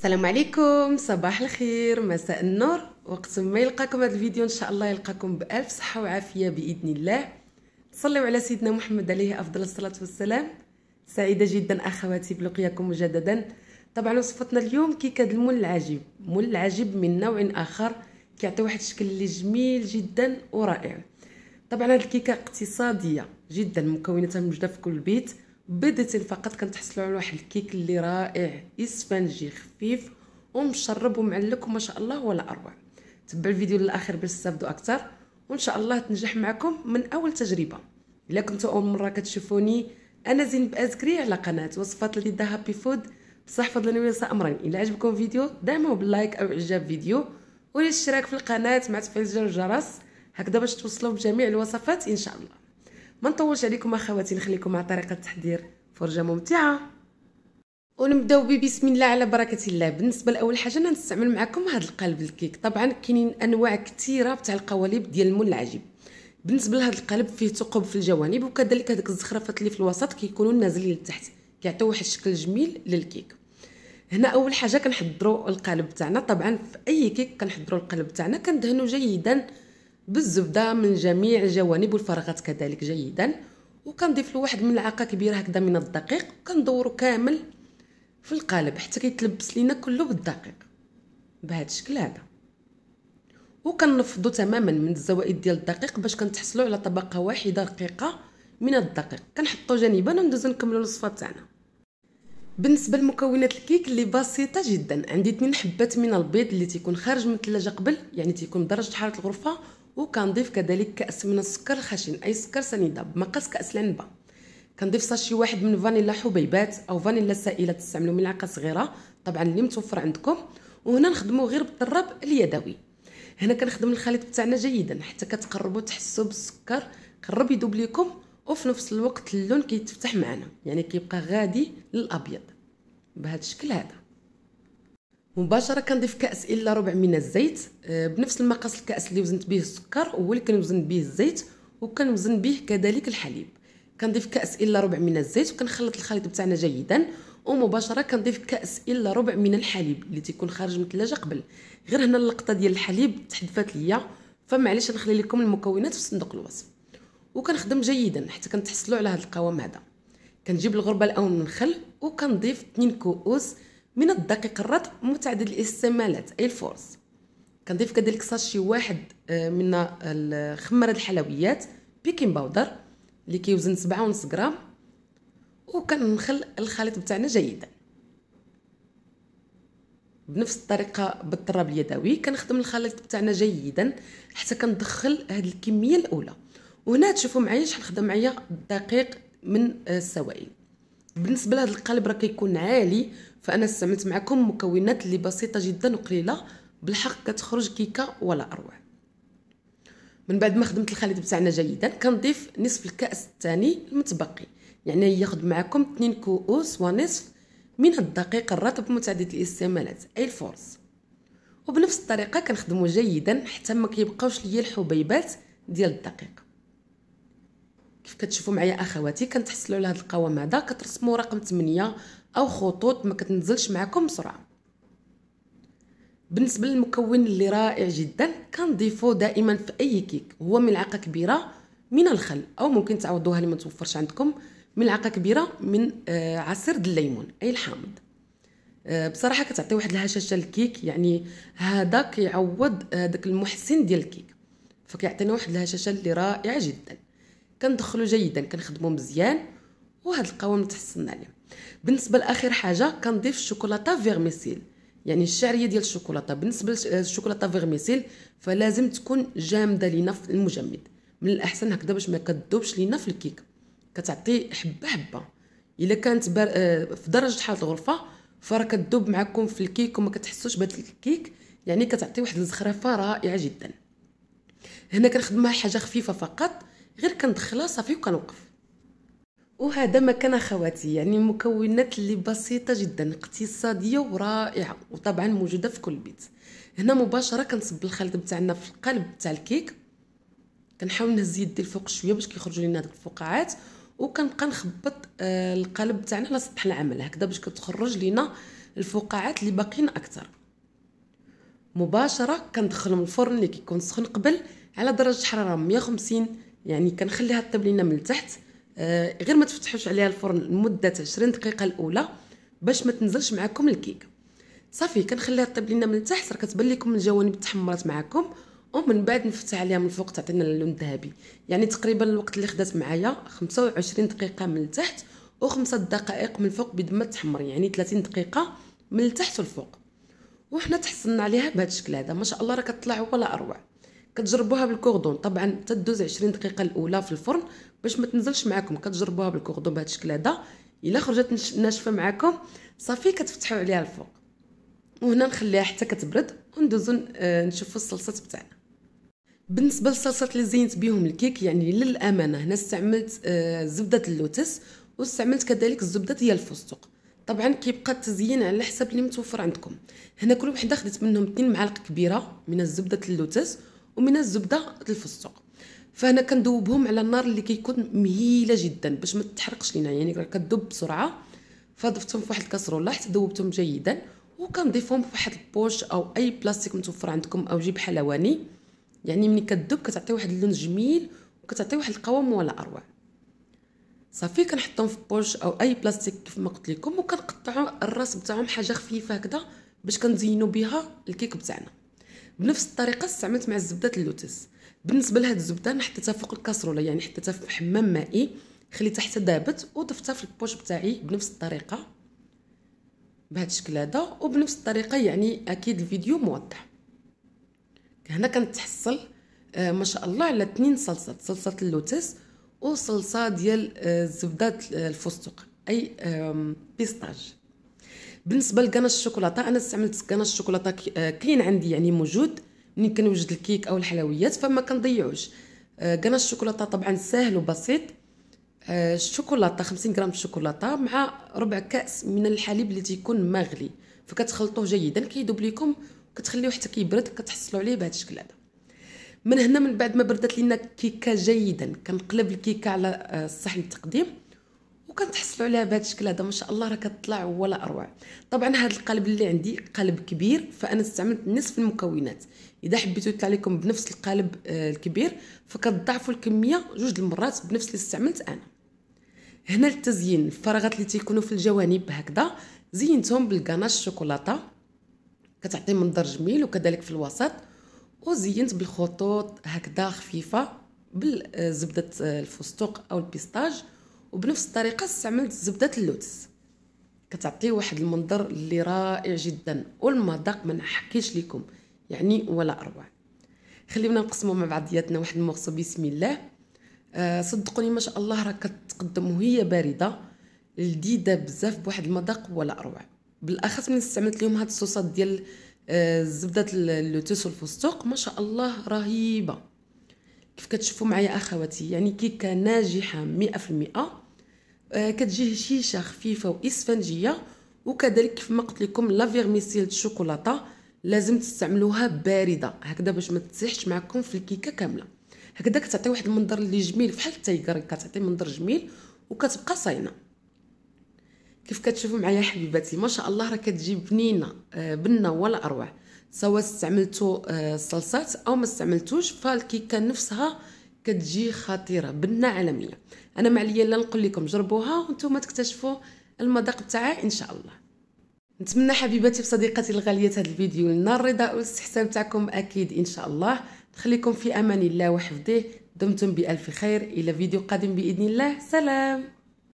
السلام عليكم صباح الخير مساء النور وقت ما يلقاكم هذا الفيديو ان شاء الله يلقاكم بالف صحه وعافيه باذن الله صلوا على سيدنا محمد عليه افضل الصلاه والسلام سعيده جدا اخواتي بلقياكم مجددا طبعا وصفتنا اليوم كيك هذا المول العجيب مول العجيب من نوع اخر كيعطي واحد الشكل اللي جميل جدا ورائع طبعا هذه الكيكه اقتصاديه جدا مكوناتها موجوده في كل بيت بدت فقط كنتحصلوا على واحد الكيك اللي رائع اسفنجي خفيف ومشرب ومعلك وما شاء الله ولا اروع تبع الفيديو للاخر باش تستافدوا اكثر وان شاء الله تنجح معكم من اول تجربه الا كنتوا اول مره كتشوفوني انا زين بازكري على قناه وصفات لذيذه هابي فود بصح فضل ويسا امرين الا عجبكم الفيديو دعموه باللايك او اعجاب فيديو والاشتراك في القناه مع تفعيل الجرس هكذا باش توصلوا بجميع الوصفات ان شاء الله ما نطولش عليكم اخواتي نخليكم مع طريقه التحضير فرجه ممتعه ونبداو ببسم الله على بركه الله بالنسبه لاول حاجه انا نستعمل معكم هذا القالب الكيك طبعا كاينين انواع كثيره تاع القوالب ديال المول العجيب بالنسبه لهذا القالب فيه ثقوب في الجوانب وكذلك هذوك الزخرفات اللي في الوسط كيكونوا نازلين لتحت كيعطيو واحد الشكل جميل للكيك هنا اول حاجه كنحضروا القالب تاعنا طبعا في اي كيك كنحضروا القالب تاعنا كندهنوا جيدا بالزبده من جميع الجوانب والفراغات كذلك جيدا وكنضيف له واحد ملعقه كبيره هكذا من الدقيق وكندورو كامل في القالب حتى كيتلبس لينا كله بالدقيق بهذا الشكل هذا وكنفضو تماما من الزوائد ديال الدقيق باش كنتحصلوا على طبقه واحده رقيقه من الدقيق كنحطو جانبا وندوزو نكملو الوصفه تاعنا بالنسبه لمكونات الكيك اللي بسيطه جدا عندي 2 حبات من البيض اللي تيكون خارج من الثلاجه قبل يعني تيكون بدرجه حراره الغرفه وكنضيف كذلك كاس من السكر الخشن اي سكر سنيده بمقاس كاس لنبا كنضيف ساشي واحد من فانيلا حبيبات او فانيلا سائله تستعملوا ملعقه صغيره طبعا اللي متوفر عندكم وهنا نخدمو غير بالطراب اليدوي هنا كنخدم الخليط بتاعنا جيدا حتى كتقربوا تحسوا بالسكر قرب يذوب ليكم وفي نفس الوقت اللون كيتفتح معنا يعني كيبقى غادي للابيض بهذا الشكل هذا مباشره كنضيف كاس الا ربع من الزيت آه، بنفس المقاس الكاس اللي وزنت به السكر هو اللي كنوزن به الزيت وكنوزن به كذلك الحليب كنضيف كاس الا ربع من الزيت وكنخلط الخليط بتاعنا جيدا ومباشره كنضيف كاس الا ربع من الحليب اللي تيكون خارج من الثلاجه قبل غير هنا اللقطه ديال الحليب تحذفات ليا فمعليش نخلي لكم المكونات في صندوق الوصف وكنخدم جيدا حتى كنتحصلوا على هذا القوام هذا كنجيب الغربه الاول من الخل وكنضيف 2 كؤوس من الدقيق الرطب متعدد الاستعمالات اي الفورس كنضيف كذلك ساشي واحد آه، من خمرة الحلويات بيكين باودر اللي كيوزن سبعة ونص غرام وكنخل الخليط بتاعنا جيدا بنفس الطريقة بالطراب اليدوي كنخدم الخليط بتاعنا جيدا حتى كندخل هاد الكمية الأولى وهنا تشوفوا معايا شحال خدم معايا الدقيق من آه، السوائل بالنسبه لهذا القالب راه كيكون عالي فانا استعملت معكم مكونات اللي بسيطه جدا وقليله بالحق كتخرج كيكه ولا اروع من بعد ما خدمت الخليط بتاعنا جيدا كنضيف نصف الكاس الثاني المتبقي يعني ياخذ معكم 2 كؤوس ونصف من الدقيق الرطب متعدد الاستعمالات اي الفورس وبنفس الطريقه كنخدمو جيدا حتى ما كيبقاوش ليا الحبيبات ديال الدقيق كيف كتشوفوا معايا اخواتي كنتحصلوا على هذا القوام هذا كترسموا رقم 8 او خطوط ما كتنزلش معكم بسرعه بالنسبه للمكون اللي رائع جدا كنضيفو دائما في اي كيك هو ملعقه كبيره من الخل او ممكن تعوضوها ما توفرش عندكم ملعقه كبيره من آه، عصير الليمون اي الحامض آه، بصراحه كتعطي واحد الهشاشه للكيك يعني هذا كيعوض آه، داك المحسن ديال الكيك فكيعطينا واحد الهشاشه اللي رائعه جدا كندخلو جيدا كنخدمو مزيان وهاد القوام تحسن عليه بالنسبه لاخر حاجه كنضيف الشوكولاته فيرميسيل يعني الشعريه ديال الشوكولاته بالنسبه للشوكولاته آه، فيرميسيل فلازم تكون جامده لينا في المجمد من الاحسن هكذا باش ما كذوبش لينا في الكيك كتعطي حبه حبه الا كانت بر... آه، في درجه حراره الغرفه فراه كذوب معكم في الكيك وما كتحسوش بهذا الكيك يعني كتعطي واحد الزخرفه رائعه جدا هنا كنخدمها حاجه خفيفه فقط غير كندخلها صافي وكنوقف وهذا ما كان اخواتي يعني مكونات اللي بسيطه جدا اقتصاديه ورائعه وطبعا موجوده في كل بيت هنا مباشره كنصب الخليط بتاعنا في القلب تاع الكيك كنحاول نهز يدي الفوق شويه باش كيخرجوا لنا هذوك الفقاعات وكنبقى نخبط آه، القلب تاعنا على سطح العمل هكذا باش كتخرج لينا الفقاعات اللي باقيين اكثر مباشره كندخلهم الفرن اللي كيكون سخن قبل على درجه حراره 150 يعني كنخليها طيب لينا من التحت آه، غير ما تفتحوش عليها الفرن لمده 20 دقيقه الاولى باش ما تنزلش معكم الكيكه صافي كنخليها طيب لينا من التحت راه كتبان لكم الجوانب تحمرات معكم ومن بعد نفتح عليها من الفوق تعطينا اللون الذهبي يعني تقريبا الوقت اللي خدات معايا 25 دقيقه من التحت و5 دقائق من الفوق بيد ما تحمر يعني 30 دقيقه من التحت والفوق وحنا تحصلنا عليها بهذا الشكل هذا ما شاء الله راه كطلع ولا اروع كتجربوها بالكوردون طبعا تدوز 20 دقيقه الاولى في الفرن باش ما تنزلش معكم كتجربوها بالكوردون بهذا الشكل هذا الا خرجت ناشفه معكم صافي كتفتحوا عليها الفوق وهنا نخليها حتى كتبرد وندوزو آه، نشوفوا الصلصات بتاعنا بالنسبه للصلصات اللي زينت بهم الكيك يعني للامانه هنا استعملت آه، زبده اللوتس واستعملت كذلك الزبده ديال الفستق طبعا كيبقى التزيين على حسب اللي متوفر عندكم هنا كل وحده خديت منهم 2 معالق كبيره من الزبده اللوتس ومن الزبده الفستق فهنا كندوبهم على النار اللي كيكون مهيله جدا باش ما تحرقش لينا يعني راه كتذوب بسرعه فضفتهم في واحد الكاسروله حتى ذوبتهم جيدا وكنضيفهم في واحد البوش او اي بلاستيك متوفر عندكم او جيب حلواني يعني ملي كدوب كتعطي واحد اللون جميل وكتعطي واحد القوام ولا اروع صافي كنحطهم في بوش او اي بلاستيك كيف ما قلت لكم وكنقطعوا الراس بتاعهم حاجه خفيفه هكذا باش كنزينوا بها الكيك بتاعنا بنفس الطريقه استعملت مع الزبده اللوتس بالنسبه لهاد الزبده انا حطيتها فوق الكاسروله يعني حطيتها في حمام مائي خليتها حتى ذابت وضفتها في البوش بتاعي بنفس الطريقه بهذا الشكل هذا وبنفس الطريقه يعني اكيد الفيديو موضح هنا كنتحصل آه ما شاء الله على اثنين صلصات صلصه اللوتس وصلصه ديال آه، الزبده آه، الفستق اي بيستاج بالنسبه لكناش الشوكولاته انا استعملت كناش الشوكولاته كاين آه، عندي يعني موجود ملي كنوجد الكيك او الحلويات فما كنضيعوش كناش آه، الشوكولاته طبعا ساهل وبسيط آه، الشوكولاته 50 غرام الشوكولاته مع ربع كاس من الحليب اللي تيكون مغلي فكتخلطوه جيدا كيذوب لكم كتخليوه حتى كيبرد كتحصلوا عليه بهذا الشكل هذا من هنا من بعد ما بردت لينا الكيكه جيدا كنقلب الكيكه على الصحن التقديم وكنتحصلوا عليها بهذا الشكل هذا ما شاء الله راه كتطلع ولا اروع طبعا هذا القالب اللي عندي قالب كبير فانا استعملت نصف المكونات اذا حبيتو يطلع لكم بنفس القالب آه، الكبير فكتضاعفوا الكميه جوج المرات بنفس اللي استعملت انا هنا للتزيين الفراغات اللي تيكونوا في الجوانب هكذا زينتهم بالكناش الشوكولاته كتعطي منظر جميل وكذلك في الوسط وزينت بالخطوط هكذا خفيفه بالزبده آه، الفستق او البيستاج وبنفس الطريقه استعملت زبده اللوتس كتعطي واحد المنظر اللي رائع جدا والمذاق ما نحكيش لكم يعني ولا اروع خليونا نقسموا مع بعضياتنا واحد المغصب بسم الله آه صدقوني ما شاء الله راه كتقدم وهي بارده لذيذه بزاف بواحد المذاق ولا اروع بالاخص من استعملت لهم هاد الصوصات ديال آه، زبده اللوتس والفستق ما شاء الله رهيبه كيف كتشوفوا معايا اخواتي يعني كيكه ناجحه مئة في المئة آه، كتجي هشيشه خفيفه واسفنجيه وكذلك كيف ما قلت لكم لا فيرميسيل الشوكولاطه لازم تستعملوها بارده هكذا باش ما تسيحش معكم في الكيكه كامله هكذا كتعطي واحد المنظر اللي جميل بحال التايغر كتعطي منظر جميل وكتبقى صاينه كيف كتشوفوا معايا حبيباتي ما شاء الله راه كتجي بنينه آه، بنه ولا اروع سواء استعملتوا الصلصات آه، او ما استعملتوش فالكيكه نفسها كتجي خطيره بنه عالميه انا ما عليا لا نقول لكم جربوها وانتم تكتشفوا المذاق تاعها ان شاء الله نتمنى حبيباتي وصديقاتي الغاليات هذا الفيديو لنا الرضا والاستحسان تاعكم اكيد ان شاء الله نخليكم في امان الله وحفظه دمتم بالف خير الى فيديو قادم باذن الله سلام